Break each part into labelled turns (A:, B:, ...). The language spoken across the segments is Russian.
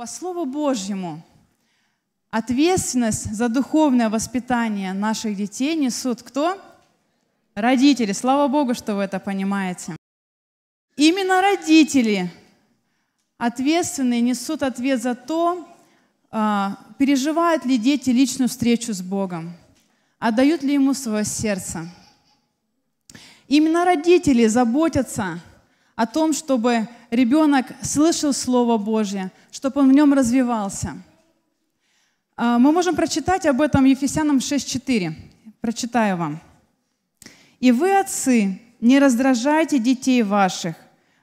A: по Слову Божьему ответственность за духовное воспитание наших детей несут кто? Родители. Слава Богу, что вы это понимаете. Именно родители ответственные несут ответ за то, а, переживают ли дети личную встречу с Богом, отдают ли ему свое сердце. Именно родители заботятся о том, чтобы ребенок слышал Слово Божье, чтобы он в нем развивался. А, мы можем прочитать об этом Ефесянам 6.4. Прочитаю вам. «И вы, отцы, не раздражайте детей ваших,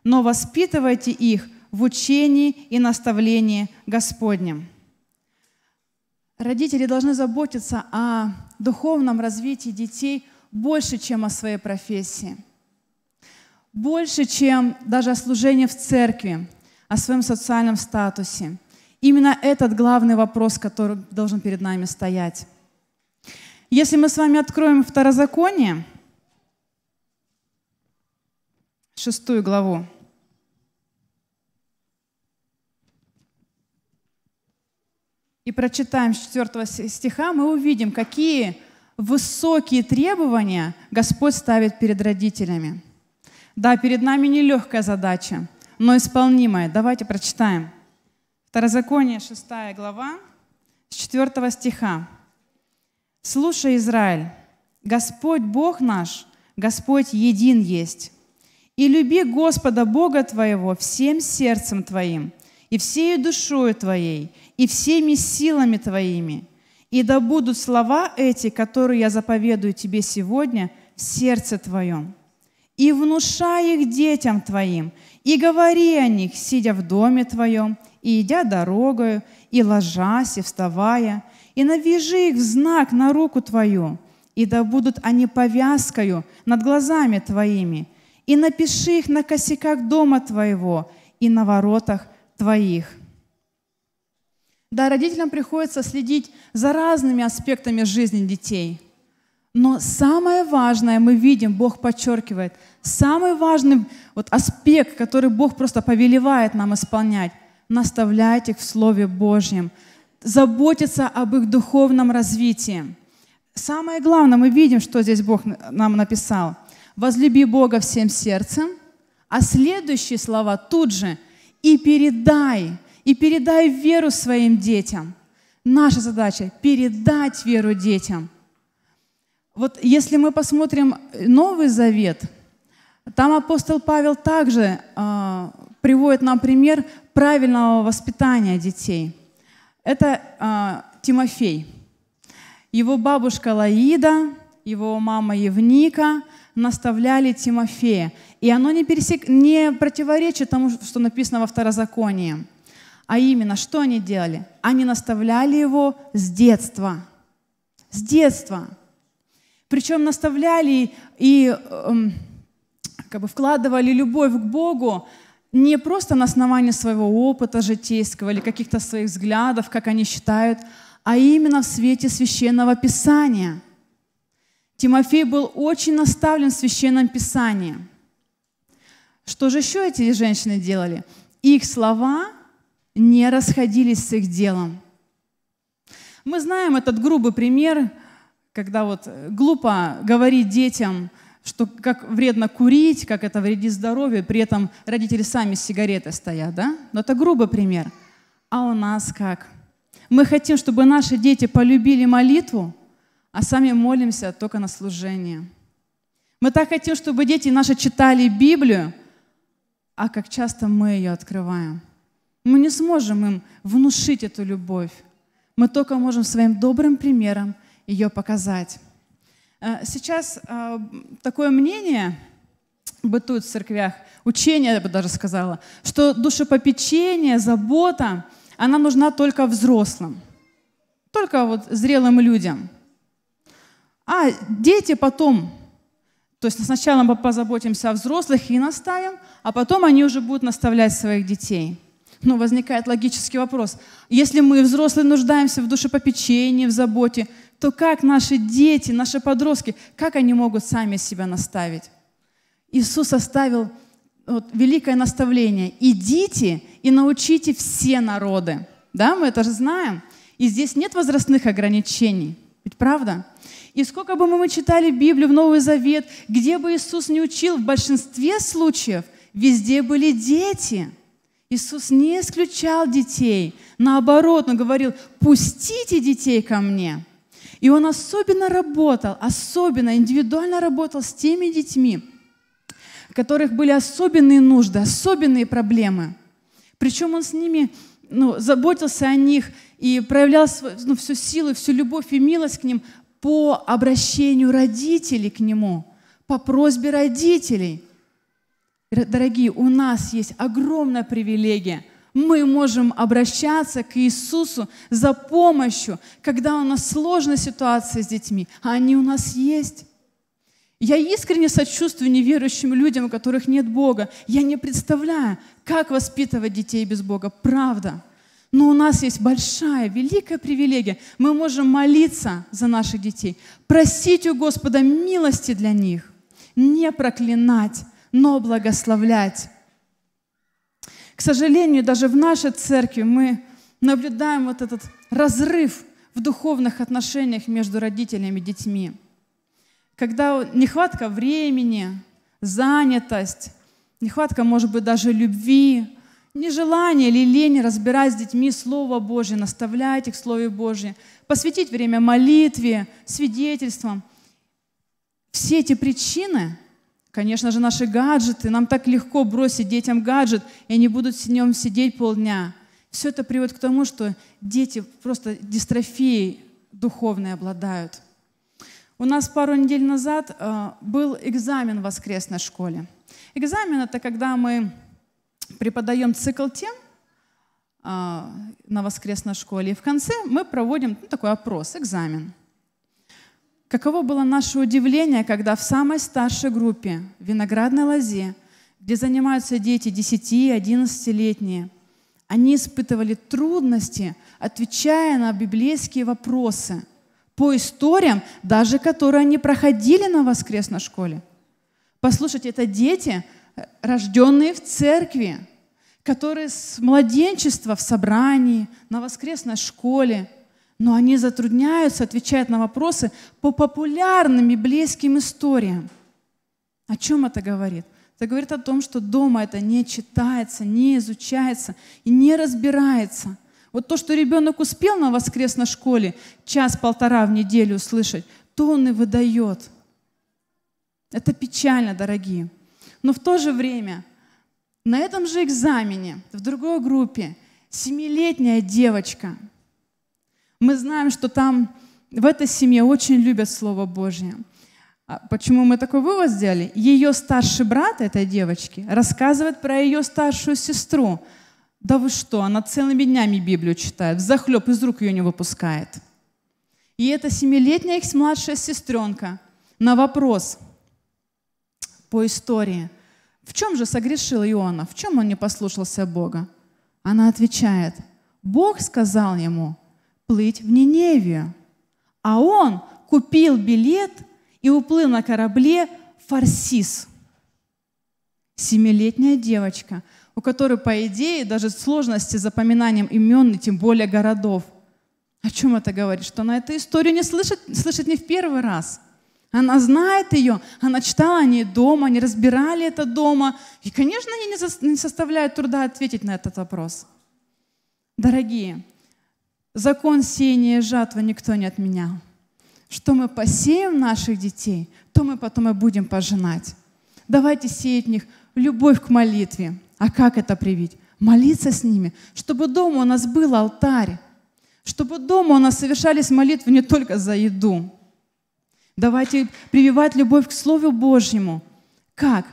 A: но воспитывайте их в учении и наставлении Господнем». Родители должны заботиться о духовном развитии детей больше, чем о своей профессии – больше, чем даже о служении в церкви, о своем социальном статусе. Именно этот главный вопрос, который должен перед нами стоять. Если мы с вами откроем Второзаконие, шестую главу, и прочитаем с 4 стиха, мы увидим, какие высокие требования Господь ставит перед родителями – да, перед нами нелегкая задача, но исполнимая. Давайте прочитаем. Второзаконие, 6 глава, с 4 стиха. «Слушай, Израиль, Господь Бог наш, Господь един есть. И люби Господа Бога твоего всем сердцем твоим, и всей душою твоей, и всеми силами твоими. И да будут слова эти, которые я заповедую тебе сегодня, в сердце твоем, и внушай их детям твоим, и говори о них, сидя в доме твоем, и идя дорогою, и ложась, и вставая, и навяжи их в знак на руку твою, и да будут они повязкою над глазами твоими, и напиши их на косяках дома твоего и на воротах твоих». Да, родителям приходится следить за разными аспектами жизни детей – но самое важное мы видим, Бог подчеркивает, самый важный вот аспект, который Бог просто повелевает нам исполнять, наставлять их в Слове Божьем, заботиться об их духовном развитии. Самое главное, мы видим, что здесь Бог нам написал. «Возлюби Бога всем сердцем», а следующие слова тут же «и передай, и передай веру своим детям». Наша задача – передать веру детям – вот если мы посмотрим э, Новый Завет, там апостол Павел также э, приводит нам пример правильного воспитания детей. Это э, Тимофей. Его бабушка Лаида, его мама Евника наставляли Тимофея. И оно не, пересек... не противоречит тому, что написано во Второзаконии. А именно, что они делали? Они наставляли его с детства. С детства. Причем наставляли и эм, как бы вкладывали любовь к Богу не просто на основании своего опыта житейского или каких-то своих взглядов, как они считают, а именно в свете священного Писания. Тимофей был очень наставлен в священном Писании. Что же еще эти женщины делали? Их слова не расходились с их делом. Мы знаем этот грубый пример когда вот э, глупо говорить детям, что как вредно курить, как это вредит здоровью, при этом родители сами с сигаретой стоят, да? Но это грубый пример. А у нас как? Мы хотим, чтобы наши дети полюбили молитву, а сами молимся только на служение. Мы так хотим, чтобы дети наши читали Библию, а как часто мы ее открываем. Мы не сможем им внушить эту любовь. Мы только можем своим добрым примером – ее показать. Э, сейчас э, такое мнение бытует в церквях, учение, я бы даже сказала, что душепопечение, забота, она нужна только взрослым, только вот зрелым людям. А дети потом, то есть сначала мы позаботимся о взрослых и наставим, а потом они уже будут наставлять своих детей. но ну, возникает логический вопрос. Если мы, взрослые, нуждаемся в душепопечении, в заботе, то как наши дети, наши подростки, как они могут сами себя наставить? Иисус оставил вот, великое наставление. Идите и научите все народы. Да, мы это же знаем. И здесь нет возрастных ограничений. Ведь правда? И сколько бы мы читали Библию в Новый Завет, где бы Иисус не учил, в большинстве случаев везде были дети. Иисус не исключал детей. Наоборот, Он говорил, пустите детей ко мне. И он особенно работал, особенно индивидуально работал с теми детьми, у которых были особенные нужды, особенные проблемы. Причем он с ними ну, заботился о них и проявлял ну, всю силу, всю любовь и милость к ним по обращению родителей к нему, по просьбе родителей. Дорогие, у нас есть огромная привилегия – мы можем обращаться к Иисусу за помощью, когда у нас сложная ситуация с детьми, а они у нас есть. Я искренне сочувствую неверующим людям, у которых нет Бога. Я не представляю, как воспитывать детей без Бога. Правда. Но у нас есть большая, великая привилегия. Мы можем молиться за наших детей, просить у Господа милости для них, не проклинать, но благословлять. К сожалению, даже в нашей церкви мы наблюдаем вот этот разрыв в духовных отношениях между родителями и детьми. Когда нехватка времени, занятость, нехватка, может быть, даже любви, нежелание или лень разбирать с детьми Слово Божье, наставлять их в Слове Божье, посвятить время молитве, свидетельствам. Все эти причины Конечно же, наши гаджеты. Нам так легко бросить детям гаджет, и они будут с ним сидеть полдня. Все это приводит к тому, что дети просто дистрофией духовной обладают. У нас пару недель назад э, был экзамен в воскресной школе. Экзамен — это когда мы преподаем цикл тем э, на воскресной школе, и в конце мы проводим ну, такой опрос, экзамен. Каково было наше удивление, когда в самой старшей группе, в виноградной лозе, где занимаются дети 10 и 11-летние, они испытывали трудности, отвечая на библейские вопросы по историям, даже которые они проходили на воскресной школе. Послушайте, это дети, рожденные в церкви, которые с младенчества в собрании, на воскресной школе – но они затрудняются отвечать на вопросы по популярным и близким историям. О чем это говорит? Это говорит о том, что дома это не читается, не изучается и не разбирается. Вот то, что ребенок успел на воскресной школе час-полтора в неделю услышать, то он и выдает. Это печально, дорогие. Но в то же время на этом же экзамене, в другой группе, семилетняя девочка – мы знаем, что там в этой семье очень любят Слово Божье. А почему мы такой вывод сделали? Ее старший брат этой девочки рассказывает про ее старшую сестру. Да вы что, она целыми днями Библию читает, захлеб из рук ее не выпускает. И эта семилетняя их младшая сестренка на вопрос по истории, в чем же согрешил Иона, в чем он не послушался Бога? Она отвечает, Бог сказал ему, плыть в Ниневию. А он купил билет и уплыл на корабле Фарсис. Семилетняя девочка, у которой, по идее, даже сложности с запоминанием имен и тем более городов. О чем это говорит? Что она эту историю не слышит, слышит не в первый раз – она знает ее, она читала о ней дома, они разбирали это дома. И, конечно, ей не составляет труда ответить на этот вопрос. Дорогие, закон сеяния и жатвы никто не отменял. Что мы посеем наших детей, то мы потом и будем пожинать. Давайте сеять в них любовь к молитве. А как это привить? Молиться с ними, чтобы дома у нас был алтарь, чтобы дома у нас совершались молитвы не только за еду. Давайте прививать любовь к Слову Божьему. Как?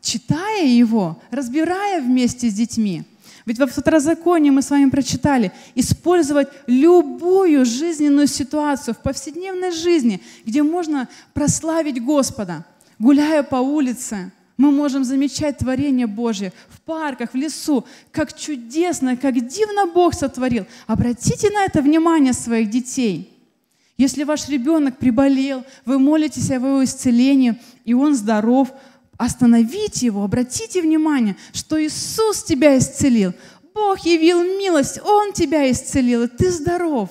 A: Читая его, разбирая вместе с детьми – ведь во второзаконии мы с вами прочитали, использовать любую жизненную ситуацию в повседневной жизни, где можно прославить Господа. Гуляя по улице, мы можем замечать творение Божье в парках, в лесу, как чудесно, как дивно Бог сотворил. Обратите на это внимание своих детей. Если ваш ребенок приболел, вы молитесь о его исцелении, и он здоров – остановить его, обратите внимание, что Иисус тебя исцелил. Бог явил милость, Он тебя исцелил, и ты здоров.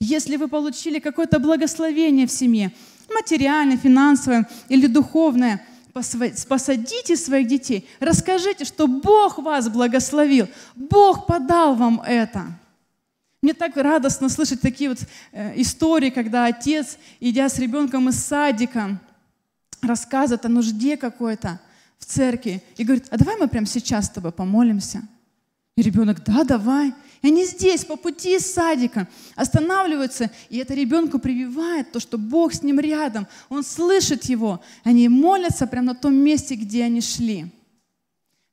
A: Если вы получили какое-то благословение в семье, материальное, финансовое или духовное, посадите своих детей, расскажите, что Бог вас благословил, Бог подал вам это. Мне так радостно слышать такие вот э, истории, когда отец, идя с ребенком из садика, рассказывает о нужде какой-то в церкви и говорит, а давай мы прямо сейчас с тобой помолимся. И ребенок, да, давай. И они здесь, по пути из садика, останавливаются, и это ребенку прививает то, что Бог с ним рядом, он слышит его. Они молятся прямо на том месте, где они шли.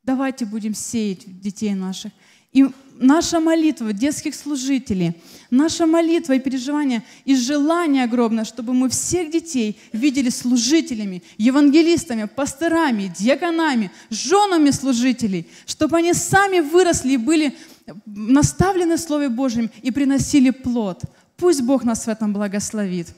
A: Давайте будем сеять детей наших. И наша молитва детских служителей, наша молитва и переживание, и желание огромное, чтобы мы всех детей видели служителями, евангелистами, пасторами, диаконами, женами служителей, чтобы они сами выросли и были наставлены Слове Божьим и приносили плод. Пусть Бог нас в этом благословит.